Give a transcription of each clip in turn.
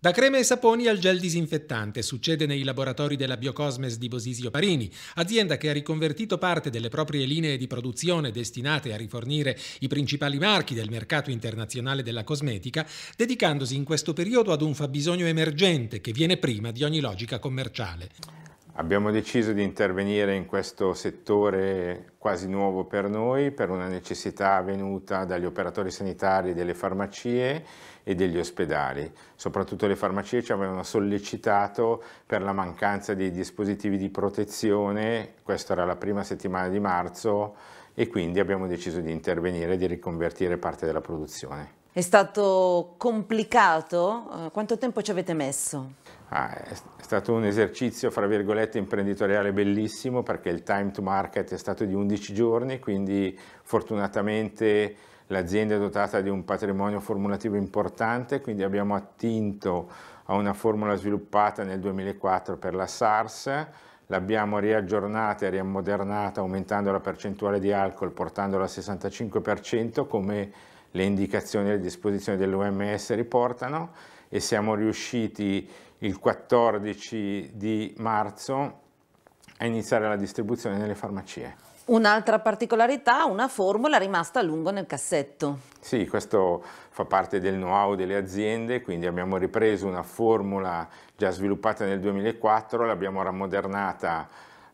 Da creme e saponi al gel disinfettante succede nei laboratori della Biocosmes di Bosisio Parini, azienda che ha riconvertito parte delle proprie linee di produzione destinate a rifornire i principali marchi del mercato internazionale della cosmetica, dedicandosi in questo periodo ad un fabbisogno emergente che viene prima di ogni logica commerciale. Abbiamo deciso di intervenire in questo settore quasi nuovo per noi per una necessità venuta dagli operatori sanitari delle farmacie e degli ospedali. Soprattutto le farmacie ci avevano sollecitato per la mancanza dei dispositivi di protezione, questa era la prima settimana di marzo e quindi abbiamo deciso di intervenire e di riconvertire parte della produzione. È stato complicato? Eh, quanto tempo ci avete messo? Ah, è stato un esercizio, fra virgolette, imprenditoriale bellissimo perché il time to market è stato di 11 giorni, quindi fortunatamente l'azienda è dotata di un patrimonio formulativo importante, quindi abbiamo attinto a una formula sviluppata nel 2004 per la SARS, l'abbiamo riaggiornata e riammodernata aumentando la percentuale di alcol portandola al 65% come le indicazioni e le disposizioni dell'OMS riportano e siamo riusciti il 14 di marzo a iniziare la distribuzione nelle farmacie. Un'altra particolarità, una formula rimasta a lungo nel cassetto. Sì, questo fa parte del know-how delle aziende, quindi abbiamo ripreso una formula già sviluppata nel 2004, l'abbiamo rammodernata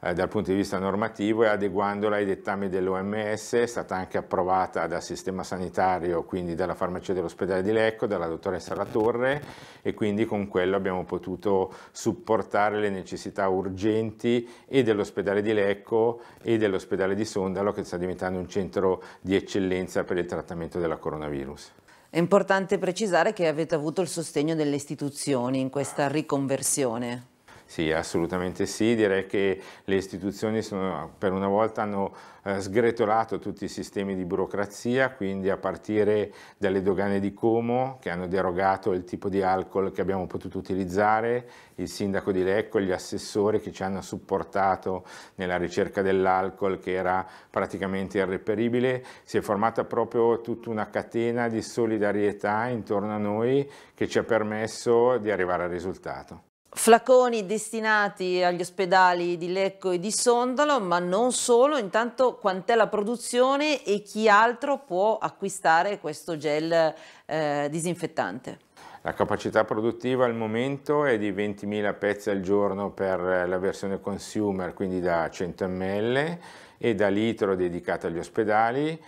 eh, dal punto di vista normativo e adeguandola ai dettami dell'OMS, è stata anche approvata dal sistema sanitario, quindi dalla farmacia dell'ospedale di Lecco, dalla dottoressa La Torre e quindi con quello abbiamo potuto supportare le necessità urgenti e dell'ospedale di Lecco e dell'ospedale di Sondalo che sta diventando un centro di eccellenza per il trattamento della coronavirus. È importante precisare che avete avuto il sostegno delle istituzioni in questa riconversione. Sì, assolutamente sì, direi che le istituzioni sono, per una volta hanno eh, sgretolato tutti i sistemi di burocrazia, quindi a partire dalle dogane di Como che hanno derogato il tipo di alcol che abbiamo potuto utilizzare, il sindaco di Lecco, gli assessori che ci hanno supportato nella ricerca dell'alcol che era praticamente irreperibile, si è formata proprio tutta una catena di solidarietà intorno a noi che ci ha permesso di arrivare al risultato. Flaconi destinati agli ospedali di Lecco e di Sondalo, ma non solo, intanto quant'è la produzione e chi altro può acquistare questo gel eh, disinfettante? La capacità produttiva al momento è di 20.000 pezzi al giorno per la versione consumer, quindi da 100 ml, e da litro dedicato agli ospedali,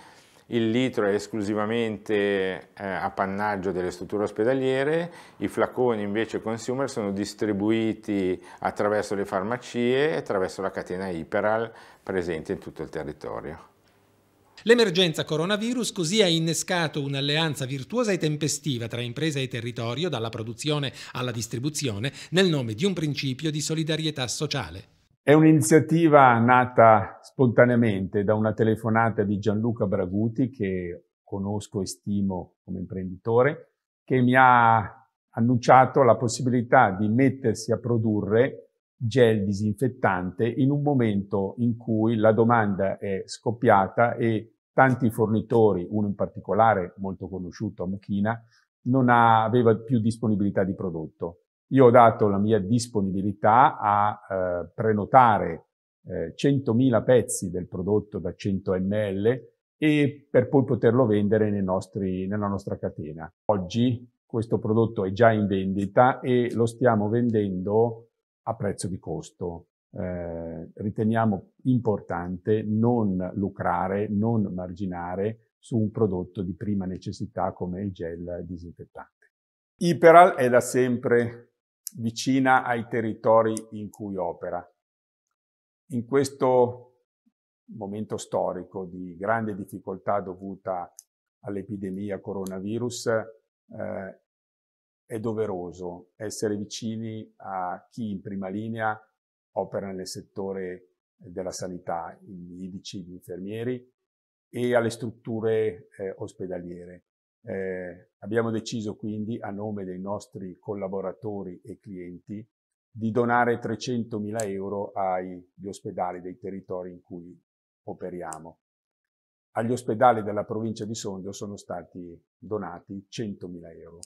il litro è esclusivamente eh, appannaggio delle strutture ospedaliere, i flaconi invece consumer sono distribuiti attraverso le farmacie e attraverso la catena Iperal presente in tutto il territorio. L'emergenza coronavirus così ha innescato un'alleanza virtuosa e tempestiva tra impresa e territorio, dalla produzione alla distribuzione, nel nome di un principio di solidarietà sociale. È un'iniziativa nata spontaneamente da una telefonata di Gianluca Braguti, che conosco e stimo come imprenditore, che mi ha annunciato la possibilità di mettersi a produrre gel disinfettante in un momento in cui la domanda è scoppiata e tanti fornitori, uno in particolare molto conosciuto a Muchina, non aveva più disponibilità di prodotto. Io ho dato la mia disponibilità a eh, prenotare eh, 100.000 pezzi del prodotto da 100 ml e per poi poterlo vendere nostri, nella nostra catena. Oggi questo prodotto è già in vendita e lo stiamo vendendo a prezzo di costo. Eh, riteniamo importante non lucrare, non marginare su un prodotto di prima necessità come il gel disinfettante. Iperal è da sempre vicina ai territori in cui opera. In questo momento storico di grande difficoltà dovuta all'epidemia coronavirus, eh, è doveroso essere vicini a chi in prima linea opera nel settore della sanità, i medici, gli infermieri e alle strutture eh, ospedaliere. Eh, abbiamo deciso quindi, a nome dei nostri collaboratori e clienti, di donare 300.000 euro agli ospedali dei territori in cui operiamo. Agli ospedali della provincia di Sondrio sono stati donati 100.000 euro.